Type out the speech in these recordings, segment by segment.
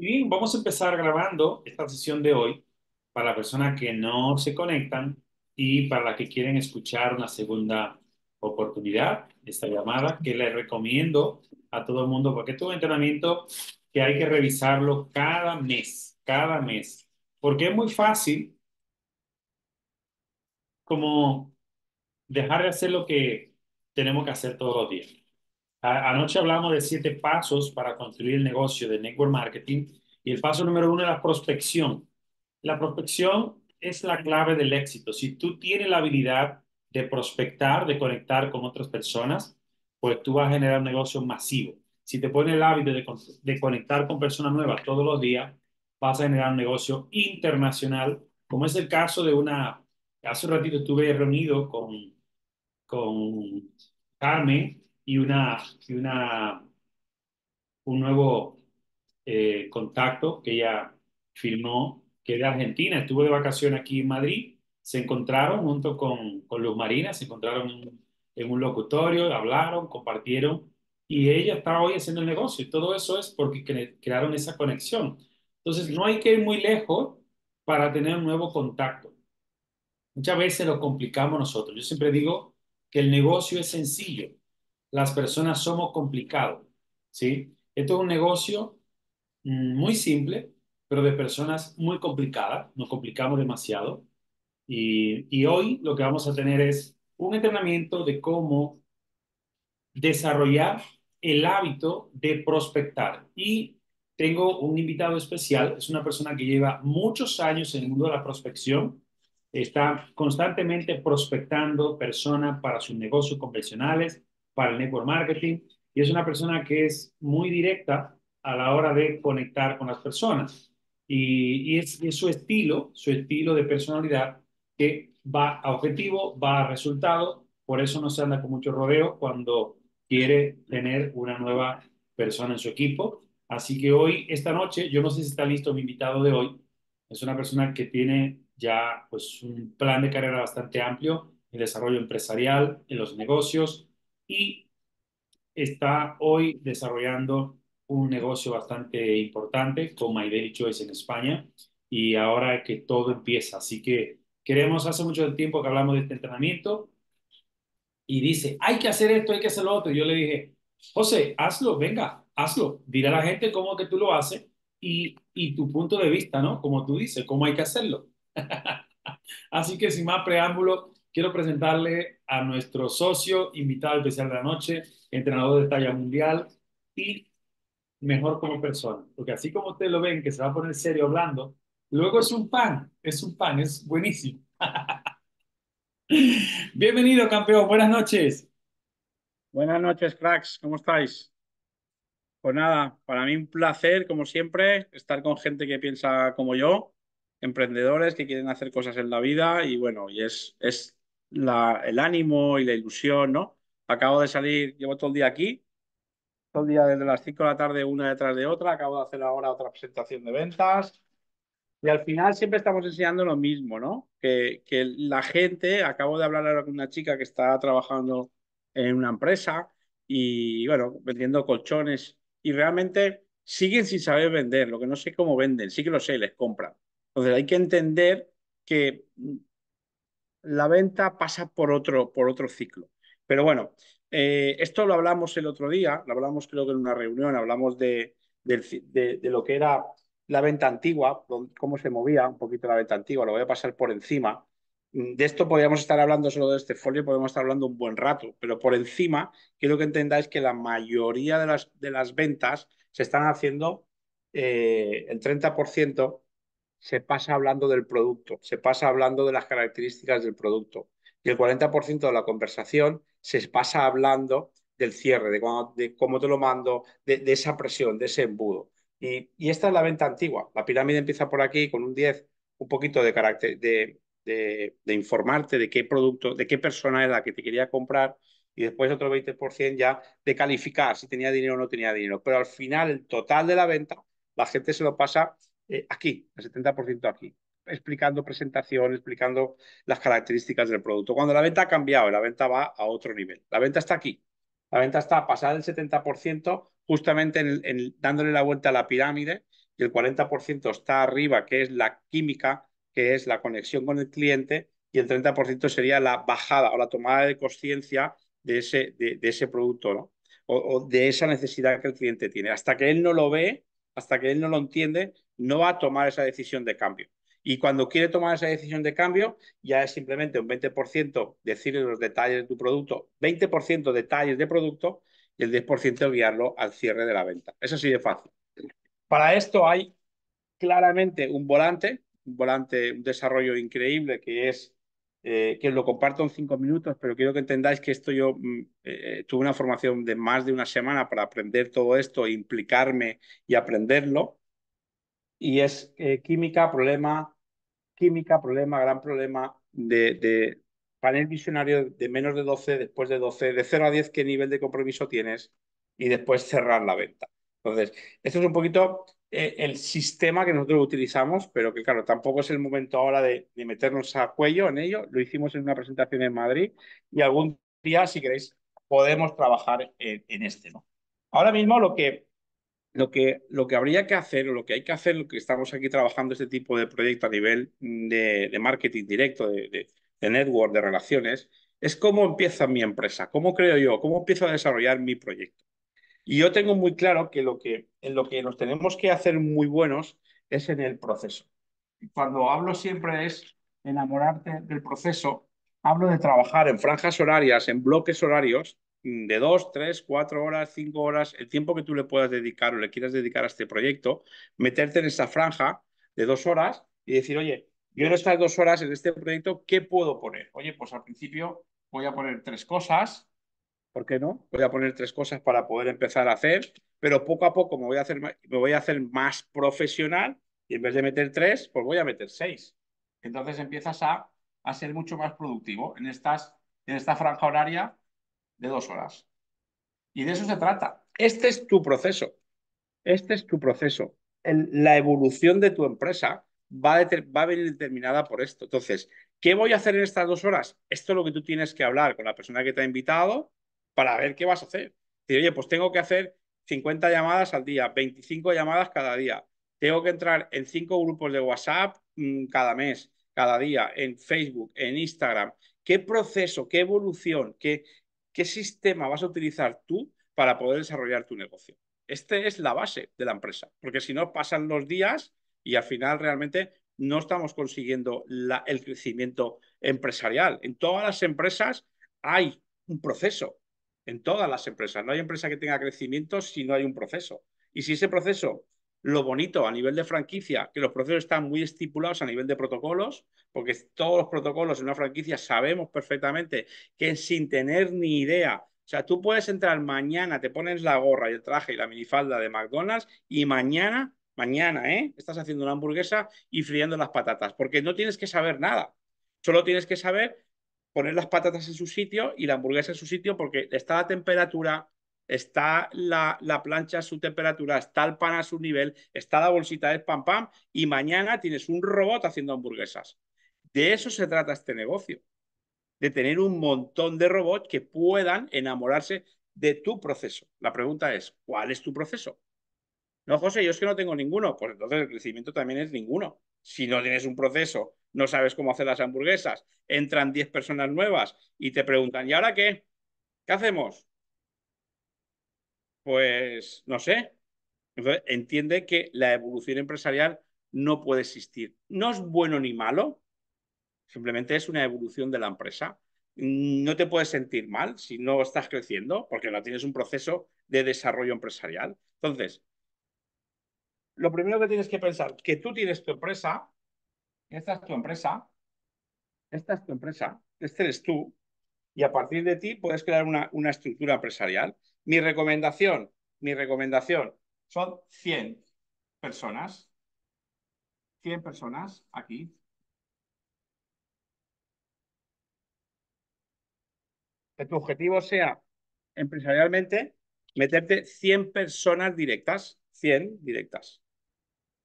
bien, vamos a empezar grabando esta sesión de hoy para las personas que no se conectan y para las que quieren escuchar una segunda oportunidad, esta llamada, que les recomiendo a todo el mundo, porque es un entrenamiento que hay que revisarlo cada mes, cada mes, porque es muy fácil como dejar de hacer lo que tenemos que hacer todos los días anoche hablamos de siete pasos para construir el negocio de network marketing y el paso número uno es la prospección. La prospección es la clave del éxito. Si tú tienes la habilidad de prospectar, de conectar con otras personas, pues tú vas a generar un negocio masivo. Si te pones el hábito de, conectar con personas nuevas todos los días, vas a generar un negocio internacional, como es el caso de una... Hace un ratito estuve reunido con, con Carmen, y, una, y una, un nuevo eh, contacto que ella firmó, que es de Argentina. Estuvo de vacación aquí en Madrid, se encontraron junto con, con Luz Marina, se encontraron en un locutorio, hablaron, compartieron y ella está hoy haciendo el negocio. Y todo eso es porque crearon esa conexión. Entonces, no hay que ir muy lejos para tener un nuevo contacto. Muchas veces lo complicamos nosotros. Yo siempre digo que el negocio es sencillo las personas somos complicados, ¿sí? Esto es un negocio mm, muy simple, pero de personas muy complicadas, nos complicamos demasiado. Y, y hoy lo que vamos a tener es un entrenamiento de cómo desarrollar el hábito de prospectar. Y tengo un invitado especial, es una persona que lleva muchos años en el mundo de la prospección, está constantemente prospectando personas para sus negocios convencionales, para el network marketing y es una persona que es muy directa a la hora de conectar con las personas. Y, es, su estilo, su estilo de personalidad que va a objetivo, va a resultado, por eso no se anda con mucho rodeo cuando quiere tener una nueva persona en su equipo. Así que hoy, esta noche, yo no sé si está listo mi invitado de hoy, es una persona que tiene ya pues un plan de carrera bastante amplio, en desarrollo empresarial, en los negocios, y está hoy desarrollando un negocio bastante importante con My Daily Choice en España y ahora que todo empieza. Así que queremos, hace mucho tiempo que hablamos de este entrenamiento y dice, hay que hacer esto, hay que hacer lo otro. Y yo le dije, José, hazlo, venga, hazlo. Dile a la gente cómo que tú lo haces y, y tu punto de vista, ¿no? Como tú dices, cómo hay que hacerlo. Así que sin más preámbulo, quiero presentarle a nuestro socio, invitado especial de la noche, entrenador de talla mundial y mejor como persona. Porque así como ustedes lo ven, que se va a poner serio hablando, luego es un pan, es un pan, es buenísimo. Bienvenido, campeón, buenas noches. Buenas noches, cracks, ¿cómo estáis? Pues nada, para mí un placer, como siempre, estar con gente que piensa como yo, emprendedores que quieren hacer cosas en la vida y bueno, y es, es el ánimo y la ilusión, ¿no? Acabo de salir, llevo todo el día aquí, todo el día desde las 5 de la tarde una detrás de otra, acabo de hacer ahora otra presentación de ventas. Y al final siempre estamos enseñando lo mismo, ¿no? Que, que la gente, acabo de hablar ahora con una chica que está trabajando en una empresa y, bueno, vendiendo colchones y realmente siguen sin saber vender, lo que no sé cómo venden, sí que lo sé, les compran. Entonces hay que entender que la venta pasa por otro, por otro ciclo. Pero bueno, eh, esto lo hablamos el otro día, lo hablamos creo que en una reunión, hablamos de, lo que era la venta antigua, cómo se movía un poquito la venta antigua, lo voy a pasar por encima. Mm, de esto podríamos estar hablando solo de este folio, podemos estar hablando un buen rato, pero por encima quiero que entendáis que la mayoría de las, de las ventas se están haciendo, eh, el 30% se pasa hablando del producto, se pasa hablando de las características del producto. Y el 40% de la conversación se pasa hablando del cierre, de, cómo te lo mando, de, esa presión, de ese embudo. Y, esta es la venta antigua. La pirámide empieza por aquí con un 10, un poquito de, de, informarte de qué producto, de qué persona era la que te quería comprar y después otro 20% ya de calificar si tenía dinero o no tenía dinero. Pero al final, el total de la venta, la gente se lo pasa eh, aquí, el 70% aquí, explicando presentación, explicando las características del producto. Cuando la venta ha cambiado, la venta va a otro nivel. La venta está aquí. La venta está pasada del 70%, justamente en, dándole la vuelta a la pirámide, y el 40% está arriba, que es la química, que es la conexión con el cliente, y el 30% sería la bajada o la tomada de conciencia de ese, de, ese producto, ¿no? o, de esa necesidad que el cliente tiene. Hasta que él no lo ve, hasta que él no lo entiende, no va a tomar esa decisión de cambio. Y cuando quiere tomar esa decisión de cambio, ya es simplemente un 20% decirle los detalles de tu producto, 20% detalles de producto y el 10% guiarlo al cierre de la venta. Eso sí de fácil. Para esto hay claramente un volante, un volante, un desarrollo increíble que es eh, que lo comparto en cinco minutos, pero quiero que entendáis que esto yo mm, eh, eh, tuve una formación de más de una semana para aprender todo esto, implicarme y aprenderlo. Y es química, problema, química, problema, gran problema de, de, panel visionario de menos de 12, después de 12, de 0 a 10, qué nivel de compromiso tienes y después cerrar la venta. Entonces, esto es un poquito eh, el sistema que nosotros utilizamos, pero que claro, tampoco es el momento ahora de, meternos a cuello en ello. Lo hicimos en una presentación en Madrid y algún día, si queréis, podemos trabajar en, este. Ahora mismo lo que, lo, que, lo que habría que hacer o lo que hay que hacer, lo que estamos aquí trabajando este tipo de proyecto a nivel mm, de, marketing directo, de, de network, de relaciones, es cómo empieza mi empresa, cómo creo yo, cómo empiezo a desarrollar mi proyecto. Y yo tengo muy claro que lo que, en lo que nos tenemos que hacer muy buenos es en el proceso. Cuando hablo siempre es enamorarte del proceso, hablo de trabajar en franjas horarias, en bloques horarios mm, de dos, tres, cuatro horas, cinco horas, el tiempo que tú le puedas dedicar o le quieras dedicar a este proyecto, meterte en esa franja de dos horas y decir, oye, yo en estas dos horas en este proyecto, ¿qué puedo poner? Oye, pues al principio voy a poner tres cosas, ¿por qué no? Voy a poner tres cosas para poder empezar a hacer, pero poco a poco me voy a hacer más, me voy a hacer más profesional y en vez de meter tres, pues voy a meter seis. Entonces empiezas a, ser mucho más productivo en, estas, en esta franja horaria de dos horas. Y de eso se trata. Este es tu proceso. Este es tu proceso. la evolución de tu empresa va va a venir determinada por esto. Entonces, ¿qué voy a hacer en estas dos horas? Esto es lo que tú tienes que hablar con la persona que te ha invitado, para ver qué vas a hacer. oye, pues tengo que hacer 50 llamadas al día, 25 llamadas cada día. Tengo que entrar en cinco grupos de WhatsApp mm, cada mes, cada día, en Facebook, en Instagram. ¿Qué proceso, qué evolución, qué, qué sistema vas a utilizar tú para poder desarrollar tu negocio? Esta es la base de la empresa, porque si no pasan los días y al final realmente no estamos consiguiendo el crecimiento empresarial. En todas las empresas hay un proceso, en todas las empresas. No hay empresa que tenga crecimiento si no hay un proceso. Y si ese proceso, lo bonito a nivel de franquicia, que los procesos están muy estipulados a nivel de protocolos, porque todos los protocolos en una franquicia sabemos perfectamente que sin tener ni idea, o sea, tú puedes entrar mañana, te pones la gorra y el traje y la minifalda de McDonald's y mañana, mañana, ¿eh? Estás haciendo una hamburguesa y friando las patatas, porque no tienes que saber nada. Solo tienes que saber poner las patatas en su sitio y la hamburguesa en su sitio porque está la temperatura, está la, plancha a su temperatura, está el pan a su nivel, está la bolsita de pam pam y mañana tienes un robot haciendo hamburguesas. De eso se trata este negocio, de tener un montón de robots que puedan enamorarse de tu proceso. La pregunta es, ¿cuál es tu proceso? No, José, yo es que no tengo ninguno. Pues entonces el crecimiento también es ninguno si no tienes un proceso, no sabes cómo hacer las hamburguesas, entran 10 personas nuevas y te preguntan, ¿y ahora qué? ¿Qué hacemos? Pues no sé. entiende que la evolución empresarial no puede existir. No es bueno ni malo, simplemente es una evolución de la empresa. No te puedes sentir mal si no estás creciendo porque no tienes un proceso de desarrollo empresarial. Entonces, lo primero que tienes que pensar, que tú tienes tu empresa, esta es tu empresa, esta es tu empresa, este eres tú, y a partir de ti puedes crear una, una estructura empresarial. Mi recomendación, mi recomendación, son 100 personas, 100 personas aquí. Que tu objetivo sea, empresarialmente, meterte 100 personas directas, 100 directas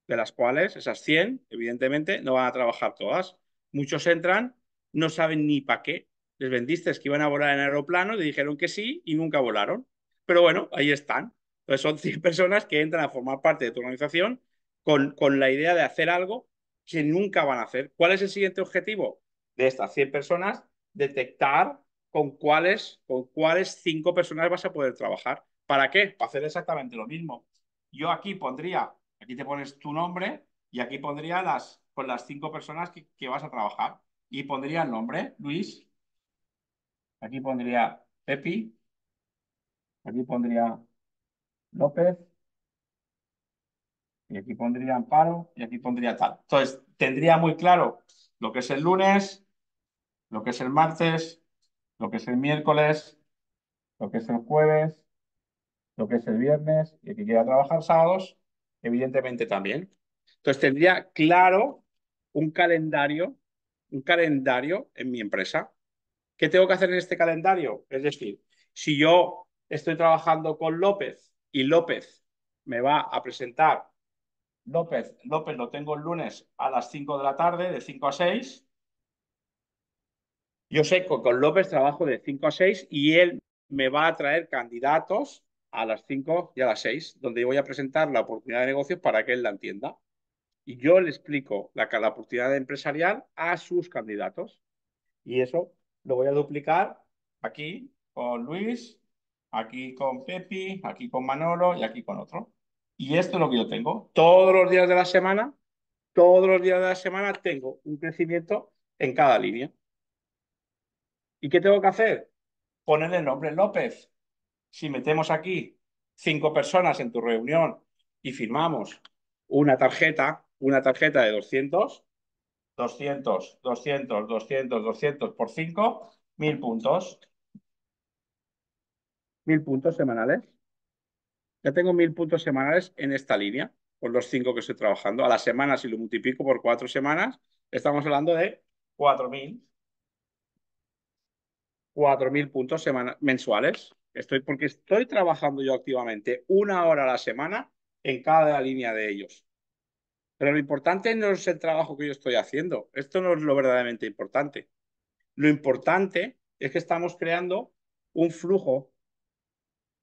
de las cuales esas 100, evidentemente, no van a trabajar todas. Muchos entran, no saben ni para qué. Les vendiste que iban a volar en aeroplano, le dijeron que sí y nunca volaron. Pero bueno, ahí están. Entonces son 100 personas que entran a formar parte de tu organización con, con la idea de hacer algo que nunca van a hacer. ¿Cuál es el siguiente objetivo de estas 100 personas? Detectar con cuáles, con cuáles 5 personas vas a poder trabajar. ¿Para qué? Para hacer exactamente lo mismo. Yo aquí pondría Aquí te pones tu nombre y aquí pondría las, con las cinco personas que, que vas a trabajar. Y pondría el nombre, Luis. Aquí pondría Pepi. Aquí pondría López. Y aquí pondría Amparo y aquí pondría tal. Entonces, tendría muy claro lo que es el lunes, lo que es el martes, lo que es el miércoles, lo que es el jueves, lo que es el viernes y aquí que quiera trabajar sábados, evidentemente también. Entonces tendría claro un calendario, un calendario en mi empresa. ¿Qué tengo que hacer en este calendario? Es decir, si yo estoy trabajando con López y López me va a presentar, López, López lo tengo el lunes a las 5 de la tarde, de 5 a 6. Yo sé que con López trabajo de 5 a 6 y él me va a traer candidatos a las 5 y a las 6, donde yo voy a presentar la oportunidad de negocios para que él la entienda. Y yo le explico la, la oportunidad empresarial a sus candidatos. Y eso lo voy a duplicar aquí con Luis, aquí con Pepi, aquí con Manolo y aquí con otro. Y esto es lo que yo tengo. Todos los días de la semana, todos los días de la semana tengo un crecimiento en cada línea. ¿Y qué tengo que hacer? Ponerle el nombre López si metemos aquí cinco personas en tu reunión y firmamos una tarjeta, una tarjeta de 200, 200, 200, 200, 200 por 5, 1000 puntos. 1000 puntos semanales. Ya tengo 1000 puntos semanales en esta línea, por los 5 que estoy trabajando. A la semana, si lo multiplico por 4 semanas, estamos hablando de 4000. 4000 puntos mensuales. Estoy, porque estoy trabajando yo activamente una hora a la semana en cada línea de ellos. Pero lo importante no es el trabajo que yo estoy haciendo. Esto no es lo verdaderamente importante. Lo importante es que estamos creando un flujo,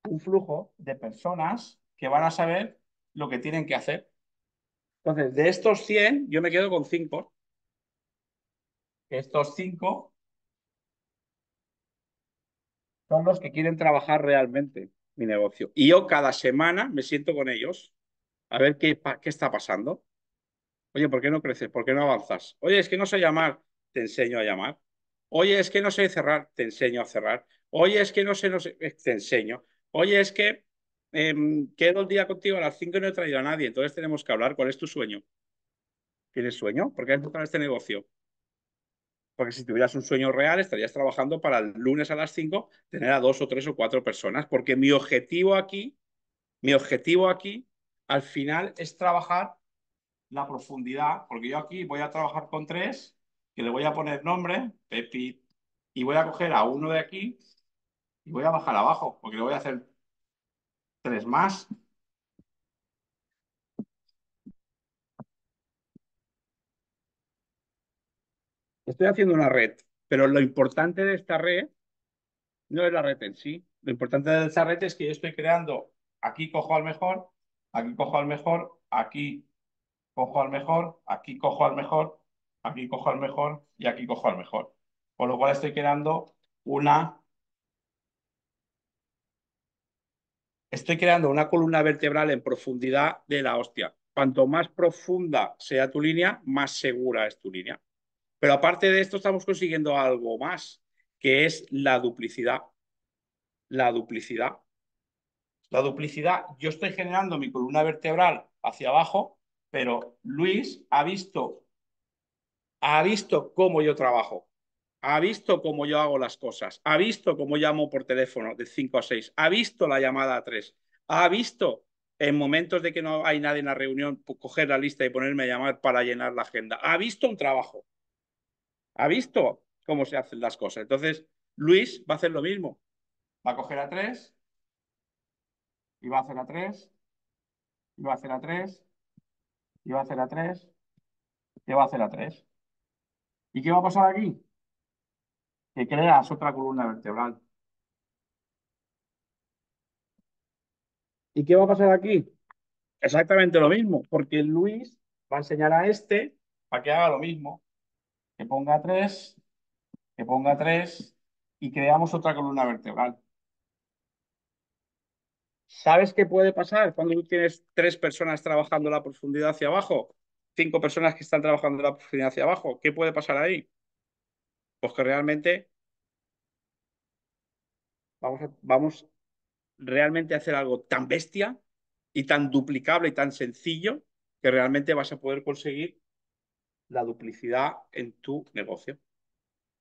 un flujo de personas que van a saber lo que tienen que hacer. Entonces, de estos 100, yo me quedo con 5. Estos 5 son los que quieren trabajar realmente mi negocio. Y yo cada semana me siento con ellos a ver qué, qué está pasando. Oye, ¿por qué no creces? ¿Por qué no avanzas? Oye, es que no sé llamar, te enseño a llamar. Oye, es que no sé cerrar, te enseño a cerrar. Oye, es que no sé, no eh, te enseño. Oye, es que em, quedo el día contigo a las 5 y no he traído a nadie, entonces tenemos que hablar. ¿Cuál es tu sueño? ¿Tienes sueño? ¿Por qué has en este negocio? porque si tuvieras un sueño real estarías trabajando para el lunes a las 5 tener a dos o tres o cuatro personas, porque mi objetivo aquí, mi objetivo aquí, al final es trabajar la profundidad, porque yo aquí voy a trabajar con tres, que le voy a poner nombre, Pepi, y voy a coger a uno de aquí y voy a bajar abajo, porque le voy a hacer tres más Estoy haciendo una red, pero lo importante de esta red no es la red en sí. Lo importante de esta red es que yo estoy creando, aquí cojo al mejor, aquí cojo al mejor, aquí cojo al mejor, aquí cojo al mejor, aquí cojo al mejor y aquí cojo al mejor. Con lo cual estoy creando una... Estoy creando una columna vertebral en profundidad de la hostia. Cuanto más profunda sea tu línea, más segura es tu línea. Pero aparte de esto, estamos consiguiendo algo más, que es la duplicidad. La duplicidad. La duplicidad, yo estoy generando mi columna vertebral hacia abajo, pero Luis ha visto, ha visto cómo yo trabajo, ha visto cómo yo hago las cosas, ha visto cómo llamo por teléfono de 5 a 6, ha visto la llamada a 3, ha visto en momentos de que no hay nadie en la reunión, pues, coger la lista y ponerme a llamar para llenar la agenda. Ha visto un trabajo ha visto cómo se hacen las cosas. Entonces, Luis va a hacer lo mismo. Va a coger a 3 y va a hacer a 3 y va a hacer a 3 y va a hacer a 3 y va a hacer a 3. ¿Y qué va a pasar aquí? Que creas otra columna vertebral. ¿Y qué va a pasar aquí? Exactamente lo mismo, porque Luis va a enseñar a este para que haga lo mismo que ponga tres, que ponga tres y creamos otra columna vertebral. ¿Sabes qué puede pasar cuando tú tienes tres personas trabajando la profundidad hacia abajo? Cinco personas que están trabajando la profundidad hacia abajo. ¿Qué puede pasar ahí? Pues que realmente vamos vamos realmente a hacer algo tan bestia y tan duplicable y tan sencillo que realmente vas a poder conseguir la duplicidad en tu negocio.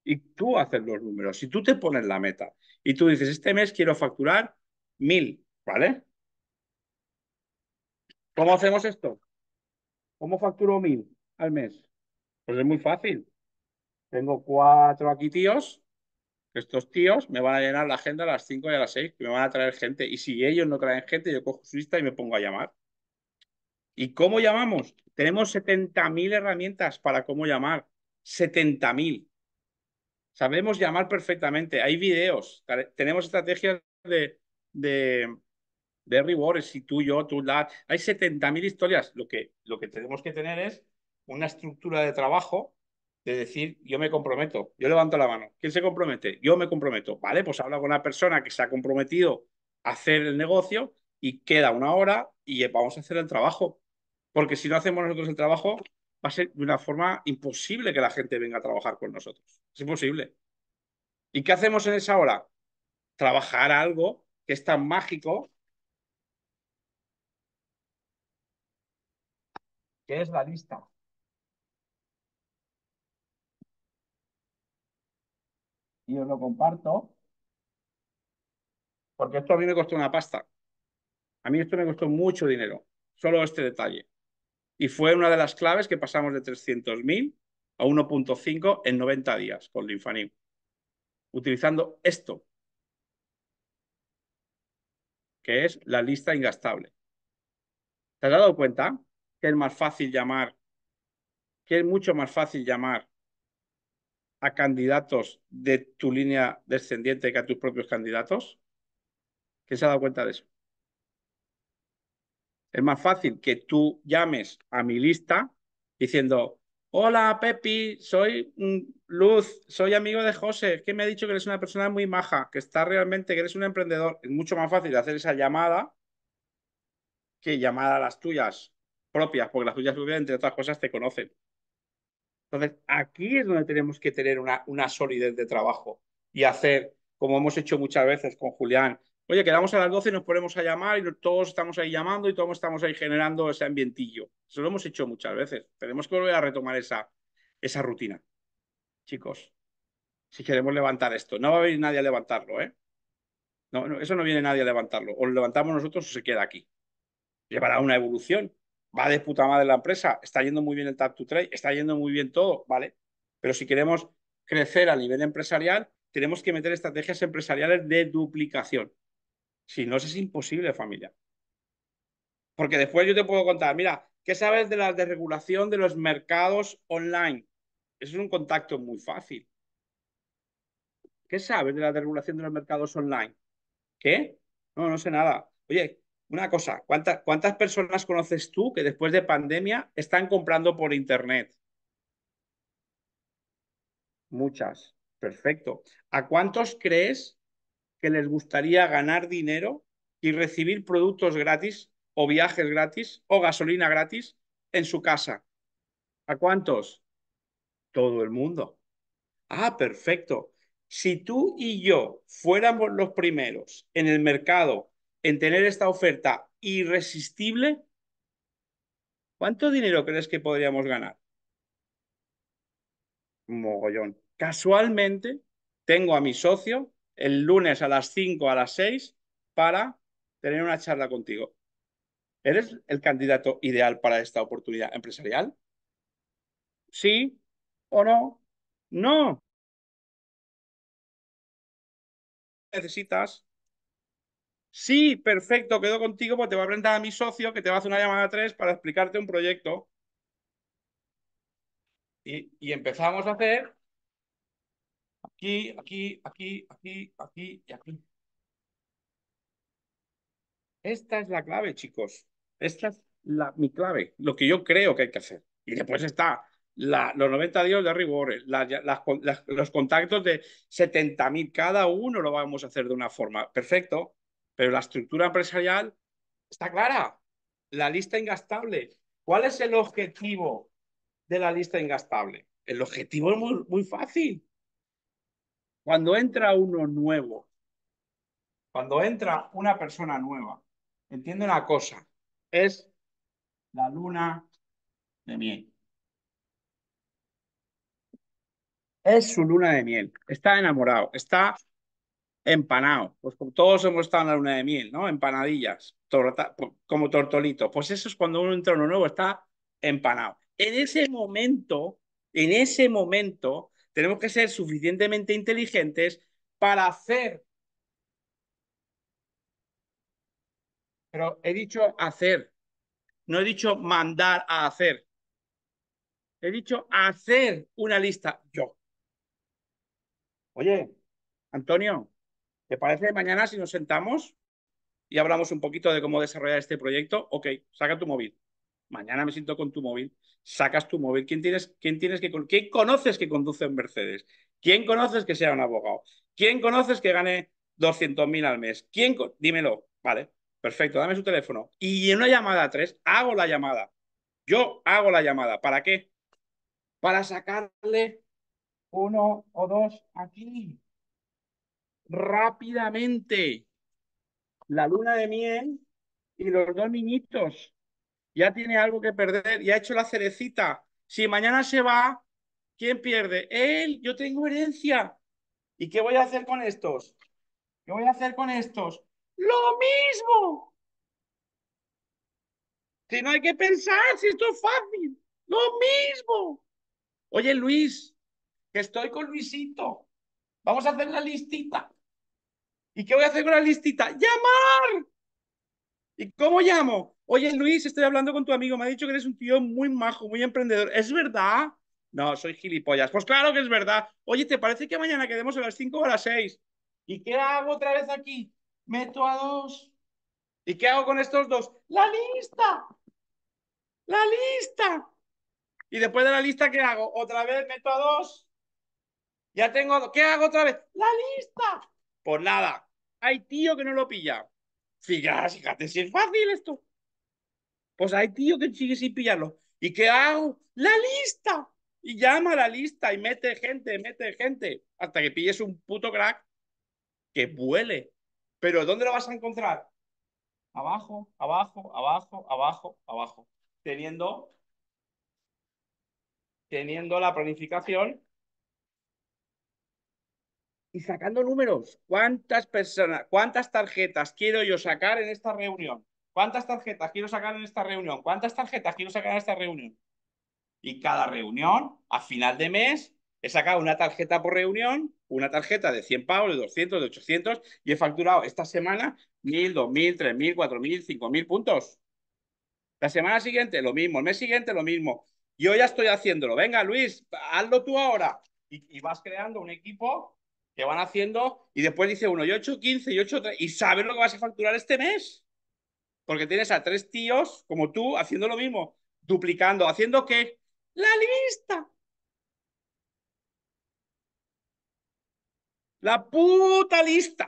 Y tú haces los números. Si tú te pones la meta y tú dices, este mes quiero facturar mil, ¿vale? ¿Cómo hacemos esto? ¿Cómo facturo mil al mes? Pues es muy fácil. Tengo cuatro aquí tíos. Estos tíos me van a llenar la agenda a las 5 y a las 6, me van a traer gente. Y si ellos no traen gente, yo cojo su lista y me pongo a llamar. ¿Y cómo llamamos? Tenemos 70.000 herramientas para cómo llamar. 70.000. Sabemos llamar perfectamente. Hay videos. Tenemos estrategias de, de, de rewards. Si tú, yo, tú, la. Hay 70.000 historias. Lo que, lo que tenemos que tener es una estructura de trabajo de decir, yo me comprometo, yo levanto la mano. ¿Quién se compromete? Yo me comprometo. Vale, pues habla con una persona que se ha comprometido a hacer el negocio y queda una hora y vamos a hacer el trabajo. Porque si no hacemos nosotros el trabajo, va a ser de una forma imposible que la gente venga a trabajar con nosotros. Es imposible. ¿Y qué hacemos en esa hora? Trabajar algo que es tan mágico, que es la lista. Y os lo comparto, porque esto a mí me costó una pasta. A mí esto me costó mucho dinero, solo este detalle y fue una de las claves que pasamos de 300.000 a 1.5 en 90 días con Linfanim, utilizando esto, que es la lista ingastable. ¿Te has dado cuenta que es más fácil llamar, que es mucho más fácil llamar a candidatos de tu línea descendiente que a tus propios candidatos? ¿Quién se ha dado cuenta de eso? Es más fácil que tú llames a mi lista diciendo, hola Pepi, soy mm, Luz, soy amigo de José, que me ha dicho que eres una persona muy maja, que está realmente, que eres un emprendedor. Es mucho más fácil hacer esa llamada que llamar a las tuyas propias, porque las tuyas propias, entre otras cosas, te conocen. Entonces, aquí es donde tenemos que tener una, una solidez de trabajo y hacer, como hemos hecho muchas veces con Julián, oye, quedamos a las 12 y nos ponemos a llamar y todos estamos ahí llamando y todos estamos ahí generando ese ambientillo. Eso lo hemos hecho muchas veces. Tenemos que volver a retomar esa, esa rutina. Chicos, si queremos levantar esto, no va a venir nadie a levantarlo, ¿eh? No, eso no viene nadie a levantarlo. O lo levantamos nosotros o se queda aquí. Llevará una evolución. Va de puta madre la empresa. Está yendo muy bien el Tap to Trade. Está yendo muy bien todo, ¿vale? Pero si queremos crecer a nivel empresarial, tenemos que meter estrategias empresariales de duplicación. Si no, es imposible, familia. Porque después yo te puedo contar, mira, ¿qué sabes de la desregulación de los mercados online? Eso es un contacto muy fácil. ¿Qué sabes de la desregulación de los mercados online? ¿Qué? No, no sé nada. Oye, una cosa, ¿cuántas, ¿cuántas personas conoces tú que después de pandemia están comprando por Internet? Muchas. Perfecto. ¿A cuántos crees que les gustaría ganar dinero y recibir productos gratis o viajes gratis o gasolina gratis en su casa. ¿A cuántos? Todo el mundo. Ah, perfecto. Si tú y yo fuéramos los primeros en el mercado en tener esta oferta irresistible, ¿cuánto dinero crees que podríamos ganar? Mogollón. Casualmente tengo a mi socio el lunes a las 5, a las 6, para tener una charla contigo. ¿Eres el candidato ideal para esta oportunidad empresarial? ¿Sí o no? No. Necesitas. Sí, perfecto, quedo contigo porque te va a presentar a mi socio que te va a hacer una llamada a tres para explicarte un proyecto. y empezamos a hacer Aquí, aquí, aquí, aquí, aquí y aquí. Esta es la clave, chicos. Esta es la, mi clave, lo que yo creo que hay que hacer. Y después está los 90 días de rigor, los contactos de 70.000, cada uno lo vamos a hacer de una forma. Perfecto, pero la estructura empresarial está clara. La lista ingastable. ¿Cuál es el objetivo de la lista ingastable? El objetivo es muy, muy fácil. Cuando entra uno nuevo, cuando entra una persona nueva, entiende una cosa, es la luna de miel. Es su luna de miel, está enamorado, está empanado. Pues todos hemos estado en la luna de miel, ¿no? Empanadillas, como tortolito, Pues eso es cuando uno entra uno nuevo, está empanado. En ese momento, en ese momento, tenemos que ser suficientemente inteligentes para hacer. Pero he dicho hacer, no he dicho mandar a hacer. He dicho hacer una lista yo. Oye, Antonio, ¿te parece mañana si nos sentamos y hablamos un poquito de cómo desarrollar este proyecto? Ok, saca tu móvil mañana me siento con tu móvil, sacas tu móvil, ¿quién tienes, quién tienes que quién conoces que conduce un Mercedes? ¿Quién conoces que sea un abogado? ¿Quién conoces que gane 200.000 al mes? ¿Quién dímelo, vale? Perfecto, dame su teléfono. Y en una llamada a tres, hago la llamada. Yo hago la llamada. ¿Para qué? Para sacarle uno o dos aquí. Rápidamente. La luna de miel y los dos niñitos ya tiene algo que perder, ya ha hecho la cerecita. Si mañana se va, ¿quién pierde? Él, yo tengo herencia. ¿Y qué voy a hacer con estos? ¿Qué voy a hacer con estos? Lo mismo. Si no hay que pensar, si esto es fácil, lo mismo. Oye, Luis, que estoy con Luisito. Vamos a hacer la listita. ¿Y qué voy a hacer con la listita? Llamar. ¿Y cómo llamo? Oye, Luis, estoy hablando con tu amigo, me ha dicho que eres un tío muy majo, muy emprendedor. ¿Es verdad? No, soy gilipollas. Pues claro que es verdad. Oye, ¿te parece que mañana quedemos a las 5 o a las 6? ¿Y qué hago otra vez aquí? Meto a dos. ¿Y qué hago con estos dos? ¡La lista! ¡La lista! Y después de la lista, ¿qué hago? Otra vez meto a dos. Ya tengo. Dos. ¿Qué hago otra vez? ¡La lista! Pues nada. Hay tío que no lo pilla. Fíjate, fíjate si es fácil esto. Pues hay tío que sigue sin pillarlo. ¿Y qué hago? La lista. Y llama a la lista y mete gente, mete gente, hasta que pilles un puto crack que vuele. Pero ¿dónde lo vas a encontrar? Abajo, abajo, abajo, abajo, abajo. Teniendo, teniendo la planificación y sacando números. ¿Cuántas personas, cuántas tarjetas quiero yo sacar en esta reunión? ¿Cuántas tarjetas quiero sacar en esta reunión? ¿Cuántas tarjetas quiero sacar en esta reunión? Y cada reunión, a final de mes, he sacado una tarjeta por reunión, una tarjeta de 100 pavos, de 200, de 800, y he facturado esta semana 1.000, 2.000, 3.000, 4.000, 5.000 puntos. La semana siguiente, lo mismo. El mes siguiente, lo mismo. Yo ya estoy haciéndolo. Venga, Luis, hazlo tú ahora. Y, vas creando un equipo que van haciendo y después dice uno, yo he 15, yo he y sabes lo que vas a facturar este mes. Porque tienes a tres tíos como tú haciendo lo mismo, duplicando, haciendo que la lista. La puta lista.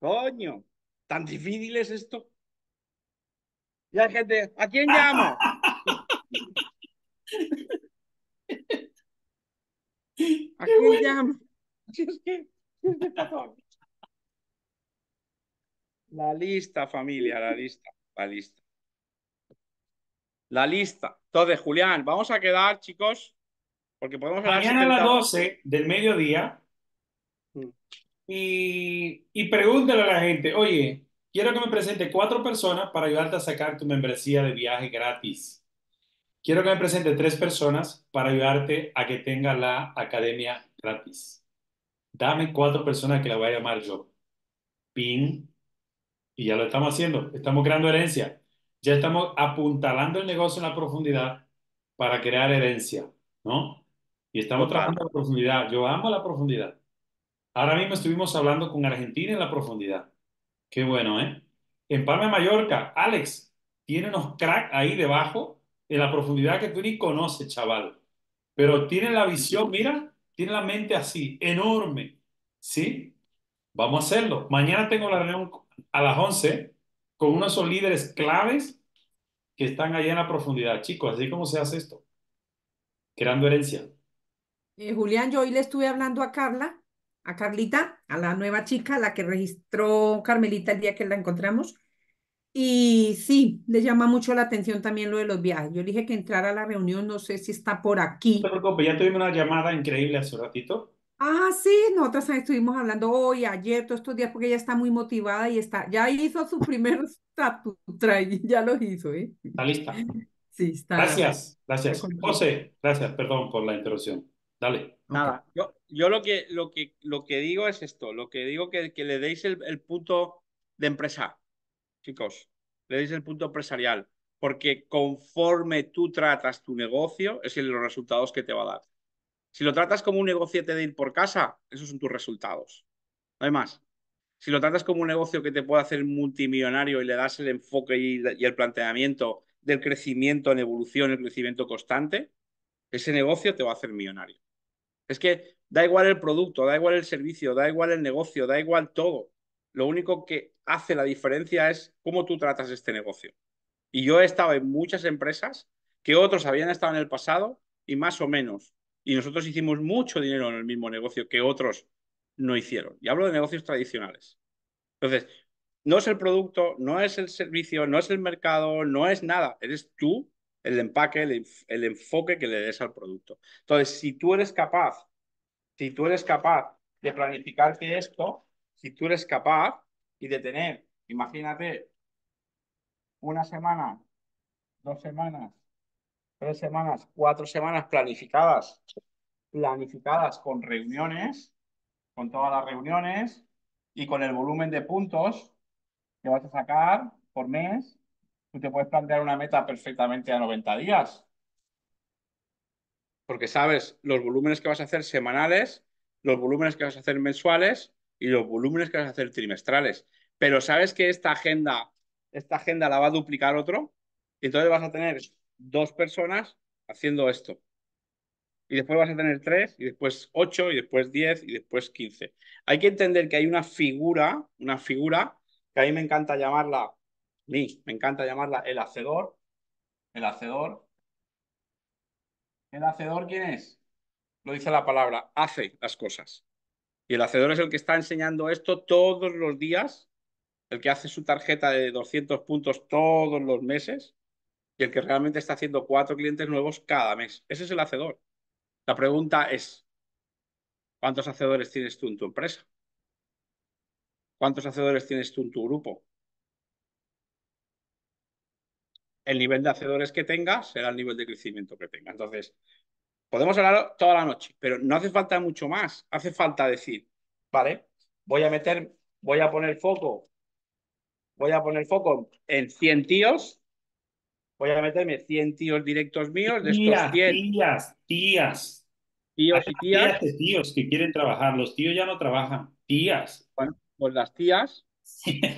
Coño, tan difícil es esto. Y hay gente, ¿a quién llamo? ¿A quién llamo? La lista, familia, la lista, la lista. La lista. Entonces, Julián, vamos a quedar, chicos, porque podemos Mañana a las 12 del mediodía. Mm. Y, y pregúntale a la gente, oye, quiero que me presente cuatro personas para ayudarte a sacar tu membresía de viaje gratis. Quiero que me presente tres personas para ayudarte a que tenga la academia gratis dame cuatro personas que la voy a llamar yo. Pin Y ya lo estamos haciendo. Estamos creando herencia. Ya estamos apuntalando el negocio en la profundidad para crear herencia, ¿no? Y estamos trabajando en la profundidad. Yo amo la profundidad. Ahora mismo estuvimos hablando con Argentina en la profundidad. Qué bueno, ¿eh? En Palma de Mallorca, Alex, tiene unos crack ahí debajo en la profundidad que tú ni conoces, chaval. Pero tiene la visión, mira, tiene la mente así, enorme. ¿Sí? Vamos a hacerlo. Mañana tengo la reunión a las 11 con unos líderes claves que están allá en la profundidad. Chicos, así como se hace esto. Creando herencia. Eh, Julián, yo hoy le estuve hablando a Carla, a Carlita, a la nueva chica, la que registró Carmelita el día que la encontramos y sí, le llama mucho la atención también lo de los viajes. Yo le dije que entrara a la reunión, no sé si está por aquí. No te preocupes, ya tuvimos una llamada increíble hace ratito. Ah, sí, nosotras estuvimos hablando hoy, ayer, todos estos días, porque ella está muy motivada y está, ya hizo su primer tatu, ya lo hizo, ¿eh? Está lista. Sí, está. Gracias, gracias. José, gracias, perdón por la interrupción. Dale. Nada, yo, yo, lo, que, lo, que, lo que digo es esto, lo que digo que, que le deis el, el punto de empresa chicos. Le deis el punto empresarial, porque conforme tú tratas tu negocio, es el los resultados que te va a dar. Si lo tratas como un te de ir por casa, esos son tus resultados. No hay más. Si lo tratas como un negocio que te puede hacer multimillonario y le das el enfoque y el planteamiento del crecimiento en evolución, el crecimiento constante, ese negocio te va a hacer millonario. Es que da igual el producto, da igual el servicio, da igual el negocio, da igual todo. Lo único que hace la diferencia es cómo tú tratas este negocio. Y yo he estado en muchas empresas que otros habían estado en el pasado y más o menos. Y nosotros hicimos mucho dinero en el mismo negocio que otros no hicieron. Y hablo de negocios tradicionales. Entonces, no es el producto, no es el servicio, no es el mercado, no es nada. Eres tú el empaque, el, enfoque que le des al producto. Entonces, si tú eres capaz, si tú eres capaz de planificarte esto, si tú eres capaz y de tener, imagínate, una semana, dos semanas, tres semanas, cuatro semanas planificadas, planificadas con reuniones, con todas las reuniones y con el volumen de puntos que vas a sacar por mes, tú te puedes plantear una meta perfectamente a 90 días. Porque sabes los volúmenes que vas a hacer semanales, los volúmenes que vas a hacer mensuales y los volúmenes que vas a hacer trimestrales. Pero sabes que esta agenda, esta agenda la va a duplicar otro, y entonces vas a tener dos personas haciendo esto. Y después vas a tener tres, y después ocho, y después diez, y después quince. Hay que entender que hay una figura, una figura que a mí me encanta llamarla, mí, me encanta llamarla el hacedor. El hacedor. ¿El hacedor quién es? Lo dice la palabra, hace las cosas. Y el hacedor es el que está enseñando esto todos los días, el que hace su tarjeta de 200 puntos todos los meses y el que realmente está haciendo cuatro clientes nuevos cada mes. Ese es el hacedor. La pregunta es, ¿cuántos hacedores tienes tú en tu empresa? ¿Cuántos hacedores tienes tú en tu grupo? El nivel de hacedores que tengas será el nivel de crecimiento que tenga. Entonces, podemos hablar toda la noche, pero no hace falta mucho más. Hace falta decir, vale, voy a meter, voy a poner foco, voy a poner foco en 100 tíos, voy a meterme 100 tíos directos míos, de estos 100. Tías, tías. Tíos y tías. tías tíos que quieren trabajar, los tíos ya no trabajan, tías. Bueno, pues las tías,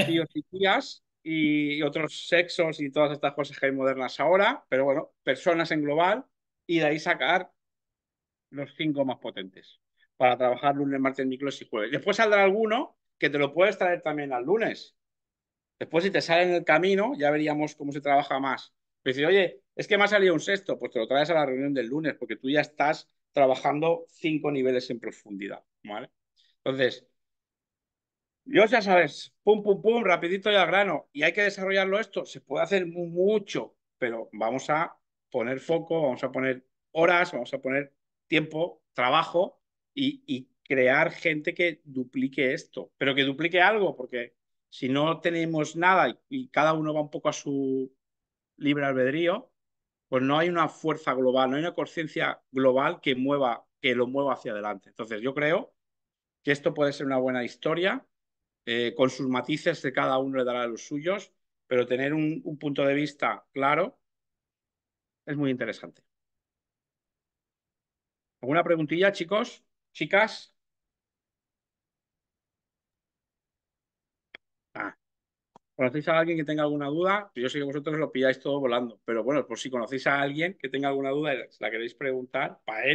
tíos y tías y otros sexos y todas estas cosas que hay modernas ahora, pero bueno, personas en global y de ahí sacar los cinco más potentes para trabajar lunes, martes, miércoles y jueves. Después saldrá alguno que te lo puedes traer también al lunes. Después, si te sale en el camino, ya veríamos cómo se trabaja más. Pero pues si, oye, es que me ha salido un sexto, pues te lo traes a la reunión del lunes, porque tú ya estás trabajando cinco niveles en profundidad, ¿vale? Entonces, yo ya sabes, pum, pum, pum, rapidito y al grano. Y hay que desarrollarlo esto. Se puede hacer mucho, pero vamos a poner foco, vamos a poner horas, vamos a poner tiempo, trabajo y, crear gente que duplique esto, pero que duplique algo, porque si no tenemos nada y, cada uno va un poco a su libre albedrío, pues no hay una fuerza global, no hay una conciencia global que mueva, que lo mueva hacia adelante. Entonces, yo creo que esto puede ser una buena historia, eh, con sus matices de cada uno le dará los suyos, pero tener un punto de vista claro es muy interesante. ¿Alguna preguntilla, chicos? ¿Chicas? Ah. ¿Conocéis a alguien que tenga alguna duda? Yo sé que vosotros lo pilláis todo volando, pero bueno, por si conocéis a alguien que tenga alguna duda y la queréis preguntar, para él.